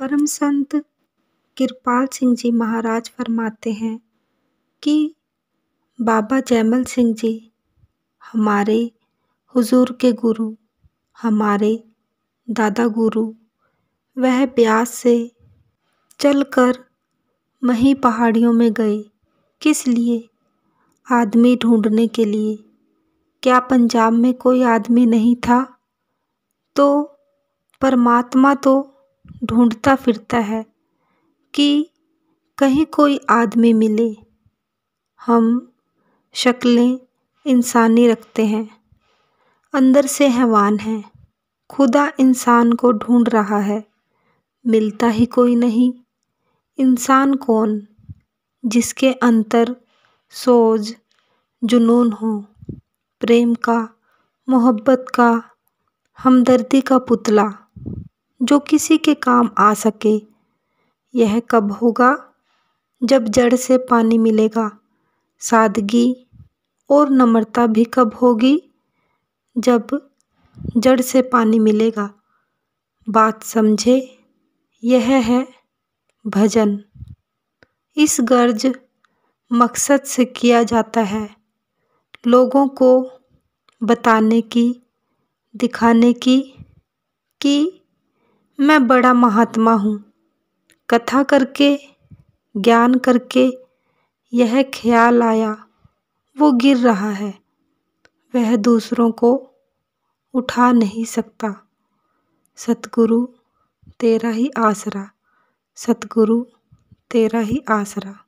परम संत कृपाल सिंह जी महाराज फरमाते हैं कि बाबा जैमल सिंह जी हमारे हुजूर के गुरु हमारे दादा गुरु वह ब्यास से चलकर वहीं पहाड़ियों में गए किस लिए आदमी ढूंढने के लिए क्या पंजाब में कोई आदमी नहीं था तो परमात्मा तो ढूंढता फिरता है कि कहीं कोई आदमी मिले हम शक्लें इंसानी रखते हैं अंदर से हैवान हैं खुदा इंसान को ढूंढ रहा है मिलता ही कोई नहीं इंसान कौन जिसके अंतर सोज जुनून हो प्रेम का मोहब्बत का हमदर्दी का पुतला जो किसी के काम आ सके यह कब होगा जब जड़ से पानी मिलेगा सादगी और नम्रता भी कब होगी जब जड़ से पानी मिलेगा बात समझे यह है भजन इस गर्ज मकसद से किया जाता है लोगों को बताने की दिखाने की कि मैं बड़ा महात्मा हूँ कथा करके ज्ञान करके यह ख्याल आया वो गिर रहा है वह दूसरों को उठा नहीं सकता सतगुरु तेरा ही आसरा सतगुरु तेरा ही आसरा